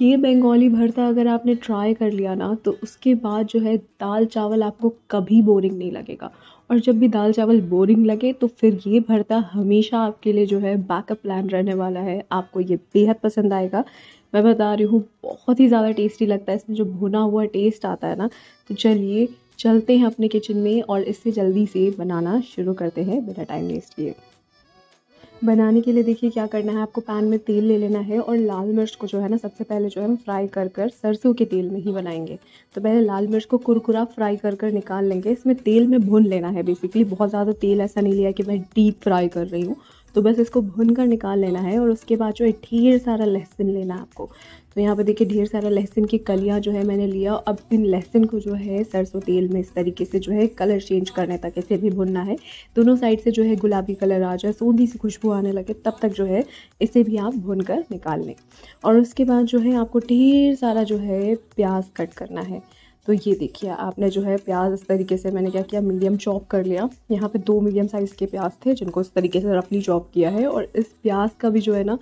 ये बंगाली भरता अगर आपने ट्राई कर लिया ना तो उसके बाद जो है दाल चावल आपको कभी बोरिंग नहीं लगेगा और जब भी दाल चावल बोरिंग लगे तो फिर ये भरता हमेशा आपके लिए जो है बैकअप प्लान रहने वाला है आपको ये बेहद पसंद आएगा मैं बता रही हूँ बहुत ही ज़्यादा टेस्टी लगता है इसमें जो भुना हुआ टेस्ट आता है ना तो चलिए चलते हैं अपने किचन में और इससे जल्दी से बनाना शुरू करते हैं बिना टाइम वेस्ट किए बनाने के लिए देखिए क्या करना है आपको पैन में तेल ले लेना है और लाल मिर्च को जो है ना सबसे पहले जो है हम फ्राई कर कर सरसों के तेल में ही बनाएंगे तो पहले लाल मिर्च को कुरकुरा फ्राई कर कर निकाल लेंगे इसमें तेल में भून लेना है बेसिकली बहुत ज़्यादा तेल ऐसा नहीं लिया कि मैं डीप फ्राई कर रही हूँ तो बस इसको भून कर निकाल लेना है और उसके बाद जो है ढेर सारा लहसुन लेना है आपको तो यहाँ पर देखिए ढेर सारा लहसुन की कलियाँ जो है मैंने लिया अब इन लहसुन को जो है सरसों तेल में इस तरीके से जो है कलर चेंज करने तक इसे भी भुनना है दोनों साइड से जो है गुलाबी कलर आ जाए सूंदी सी खुशबू आने लगे तब तक जो है इसे भी आप भून कर निकाल लें और उसके बाद जो है आपको ढेर सारा जो है प्याज कट करना है तो ये देखिए आपने जो है प्याज इस तरीके से मैंने क्या किया मीडियम चॉप कर लिया यहाँ पे दो मीडियम साइज़ के प्याज थे जिनको इस तरीके से रफली चॉप किया है और इस प्याज का भी जो है ना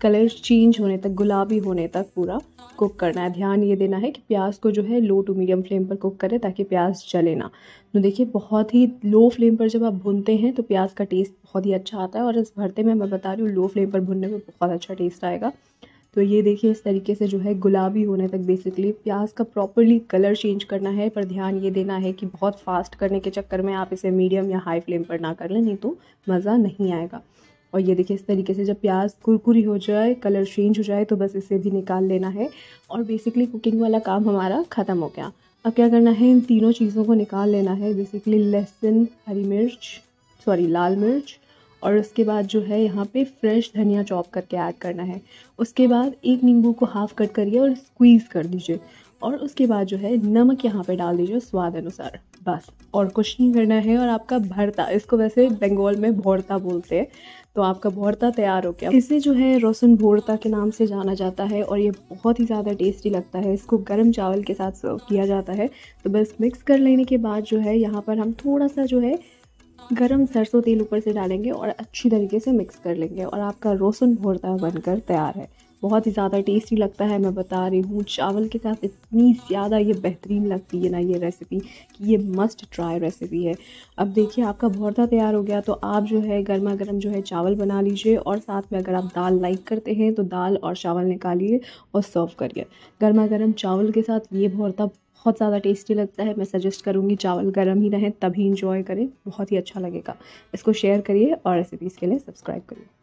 कलर चेंज होने तक गुलाबी होने तक पूरा कुक करना है ध्यान ये देना है कि प्याज को जो है लो टू मीडियम फ्लेम पर कुक करें ताकि प्याज जले ना तो देखिए बहुत ही लो फ्लेम पर जब आप भुनते हैं तो प्याज का टेस्ट बहुत ही अच्छा आता है और इस भरते में मैं बता रही हूँ लो फ्लेम पर भुनने में बहुत अच्छा टेस्ट आएगा तो ये देखिए इस तरीके से जो है गुलाबी होने तक बेसिकली प्याज का प्रॉपरली कलर चेंज करना है पर ध्यान ये देना है कि बहुत फास्ट करने के चक्कर में आप इसे मीडियम या हाई फ्लेम पर ना कर लें नहीं तो मज़ा नहीं आएगा और ये देखिए इस तरीके से जब प्याज कुरकुरी हो जाए कलर चेंज हो जाए तो बस इसे भी निकाल लेना है और बेसिकली कुकिंग वाला काम हमारा ख़त्म हो गया अब क्या करना है इन तीनों चीज़ों को निकाल लेना है बेसिकली लहसुन हरी मिर्च सॉरी लाल मिर्च और उसके बाद जो है यहाँ पे फ्रेश धनिया चॉप करके ऐड करना है उसके बाद एक नींबू को हाफ़ कट करिए और स्क्वीज़ कर दीजिए और उसके बाद जो है नमक यहाँ पे डाल दीजिए स्वाद अनुसार बस और कुछ नहीं करना है और आपका भरता इसको वैसे बंगाल में भोरता बोलते हैं तो आपका भोरता तैयार हो गया इसे जो है रोशन भोरता के नाम से जाना जाता है और ये बहुत ही ज़्यादा टेस्टी लगता है इसको गर्म चावल के साथ सर्व किया जाता है तो बस मिक्स कर लेने के बाद जो है यहाँ पर हम थोड़ा सा जो है गरम सरसों तेल ऊपर से डालेंगे और अच्छी तरीके से मिक्स कर लेंगे और आपका रोसन भोरता बनकर तैयार है बहुत ही ज़्यादा टेस्टी लगता है मैं बता रही हूँ चावल के साथ इतनी ज़्यादा ये बेहतरीन लगती है ना ये रेसिपी कि ये मस्ट ट्राई रेसिपी है अब देखिए आपका भोरता तैयार हो गया तो आप जो है गर्मा गर्म जो है चावल बना लीजिए और साथ में अगर आप दाल लाइक करते हैं तो दाल और चावल निकालिए और सर्व करिए गर्मा गर्म चावल के साथ ये भौरता बहुत ज़्यादा टेस्टी लगता है मैं सजेस्ट करूँगी चावल गर्म ही रहें तभी इंजॉय करें बहुत ही अच्छा लगेगा इसको शेयर करिए और रेसिपीज़ के लिए सब्सक्राइब करिए